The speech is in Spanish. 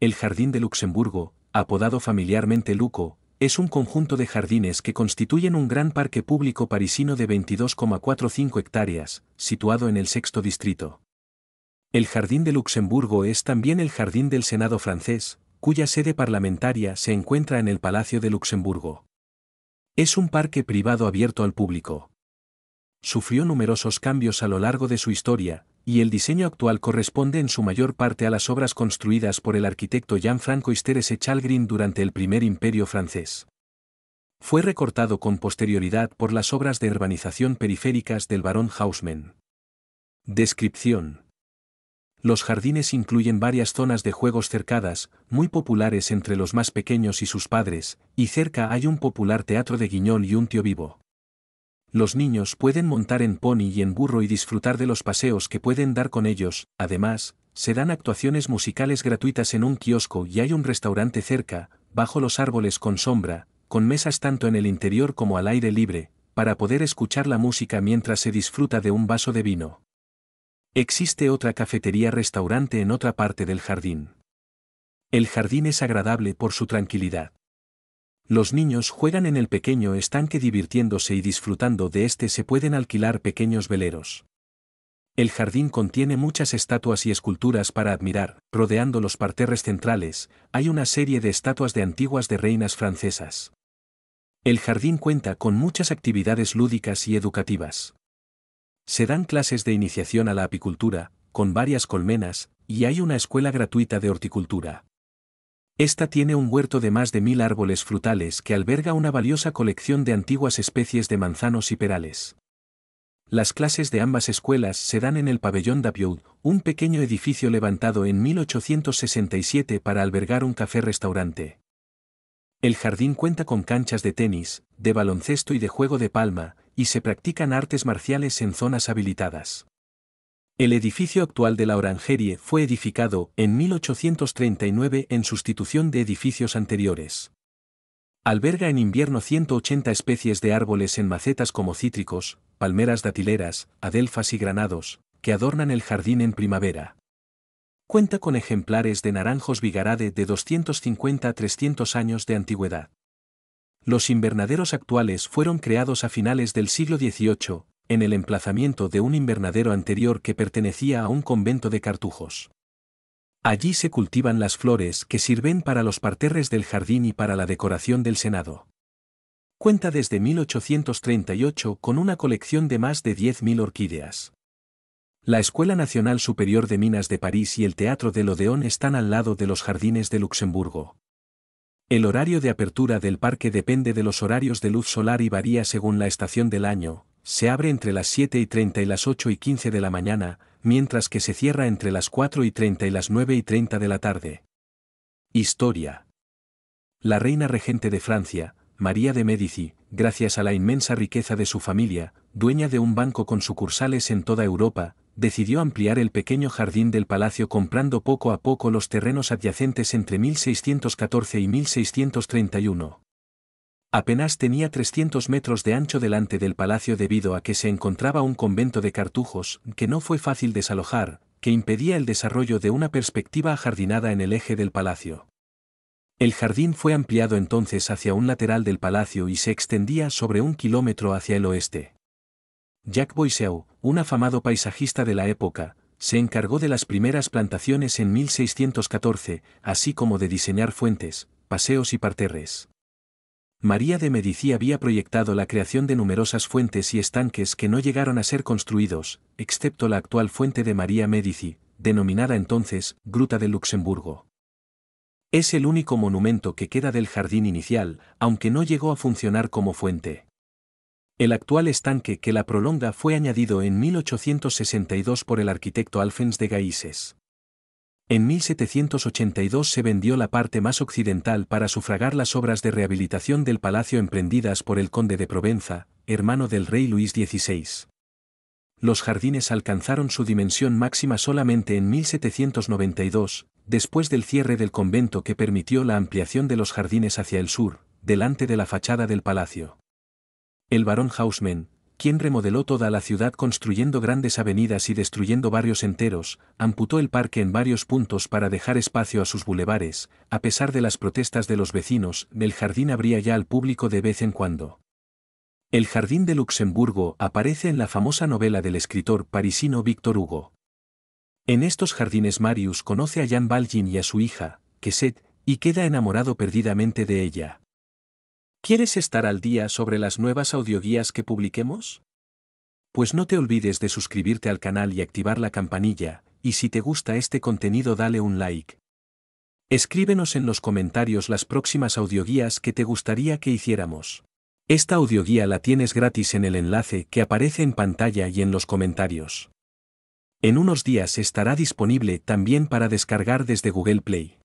El Jardín de Luxemburgo, apodado familiarmente Luco, es un conjunto de jardines que constituyen un gran parque público parisino de 22,45 hectáreas, situado en el sexto distrito. El Jardín de Luxemburgo es también el Jardín del Senado francés, cuya sede parlamentaria se encuentra en el Palacio de Luxemburgo. Es un parque privado abierto al público. Sufrió numerosos cambios a lo largo de su historia, y el diseño actual corresponde en su mayor parte a las obras construidas por el arquitecto Jean-Franco S. Chalgrin durante el primer imperio francés. Fue recortado con posterioridad por las obras de urbanización periféricas del barón Hausmann. Descripción. Los jardines incluyen varias zonas de juegos cercadas, muy populares entre los más pequeños y sus padres, y cerca hay un popular teatro de guiñol y un tío vivo. Los niños pueden montar en pony y en burro y disfrutar de los paseos que pueden dar con ellos, además, se dan actuaciones musicales gratuitas en un kiosco y hay un restaurante cerca, bajo los árboles con sombra, con mesas tanto en el interior como al aire libre, para poder escuchar la música mientras se disfruta de un vaso de vino. Existe otra cafetería-restaurante en otra parte del jardín. El jardín es agradable por su tranquilidad. Los niños juegan en el pequeño estanque divirtiéndose y disfrutando de este se pueden alquilar pequeños veleros. El jardín contiene muchas estatuas y esculturas para admirar. Rodeando los parterres centrales, hay una serie de estatuas de antiguas de reinas francesas. El jardín cuenta con muchas actividades lúdicas y educativas. Se dan clases de iniciación a la apicultura, con varias colmenas, y hay una escuela gratuita de horticultura. Esta tiene un huerto de más de mil árboles frutales que alberga una valiosa colección de antiguas especies de manzanos y perales. Las clases de ambas escuelas se dan en el pabellón Dapiud, un pequeño edificio levantado en 1867 para albergar un café-restaurante. El jardín cuenta con canchas de tenis, de baloncesto y de juego de palma, y se practican artes marciales en zonas habilitadas. El edificio actual de la Orangerie fue edificado en 1839 en sustitución de edificios anteriores. Alberga en invierno 180 especies de árboles en macetas como cítricos, palmeras datileras, adelfas y granados, que adornan el jardín en primavera. Cuenta con ejemplares de naranjos vigarade de 250 a 300 años de antigüedad. Los invernaderos actuales fueron creados a finales del siglo XVIII, en el emplazamiento de un invernadero anterior que pertenecía a un convento de cartujos. Allí se cultivan las flores que sirven para los parterres del jardín y para la decoración del Senado. Cuenta desde 1838 con una colección de más de 10.000 orquídeas. La Escuela Nacional Superior de Minas de París y el Teatro del Odeón están al lado de los jardines de Luxemburgo. El horario de apertura del parque depende de los horarios de luz solar y varía según la estación del año, se abre entre las 7 y 30 y las 8 y 15 de la mañana, mientras que se cierra entre las 4 y 30 y las 9 y 30 de la tarde. Historia. La reina regente de Francia, María de Médici, gracias a la inmensa riqueza de su familia, dueña de un banco con sucursales en toda Europa, decidió ampliar el pequeño jardín del palacio comprando poco a poco los terrenos adyacentes entre 1614 y 1631. Apenas tenía 300 metros de ancho delante del palacio debido a que se encontraba un convento de cartujos, que no fue fácil desalojar, que impedía el desarrollo de una perspectiva ajardinada en el eje del palacio. El jardín fue ampliado entonces hacia un lateral del palacio y se extendía sobre un kilómetro hacia el oeste. Jacques Boiseau, un afamado paisajista de la época, se encargó de las primeras plantaciones en 1614, así como de diseñar fuentes, paseos y parterres. María de Medici había proyectado la creación de numerosas fuentes y estanques que no llegaron a ser construidos, excepto la actual fuente de María Medici, denominada entonces Gruta de Luxemburgo. Es el único monumento que queda del jardín inicial, aunque no llegó a funcionar como fuente. El actual estanque que la prolonga fue añadido en 1862 por el arquitecto Alfens de Gaises. En 1782 se vendió la parte más occidental para sufragar las obras de rehabilitación del palacio emprendidas por el conde de Provenza, hermano del rey Luis XVI. Los jardines alcanzaron su dimensión máxima solamente en 1792, después del cierre del convento que permitió la ampliación de los jardines hacia el sur, delante de la fachada del palacio. El barón Hausmann, quien remodeló toda la ciudad construyendo grandes avenidas y destruyendo barrios enteros, amputó el parque en varios puntos para dejar espacio a sus bulevares, a pesar de las protestas de los vecinos, el jardín abría ya al público de vez en cuando. El jardín de Luxemburgo aparece en la famosa novela del escritor parisino Víctor Hugo. En estos jardines Marius conoce a Jean Valjean y a su hija, Cosette, y queda enamorado perdidamente de ella. ¿Quieres estar al día sobre las nuevas audioguías que publiquemos? Pues no te olvides de suscribirte al canal y activar la campanilla, y si te gusta este contenido dale un like. Escríbenos en los comentarios las próximas audioguías que te gustaría que hiciéramos. Esta audioguía la tienes gratis en el enlace que aparece en pantalla y en los comentarios. En unos días estará disponible también para descargar desde Google Play.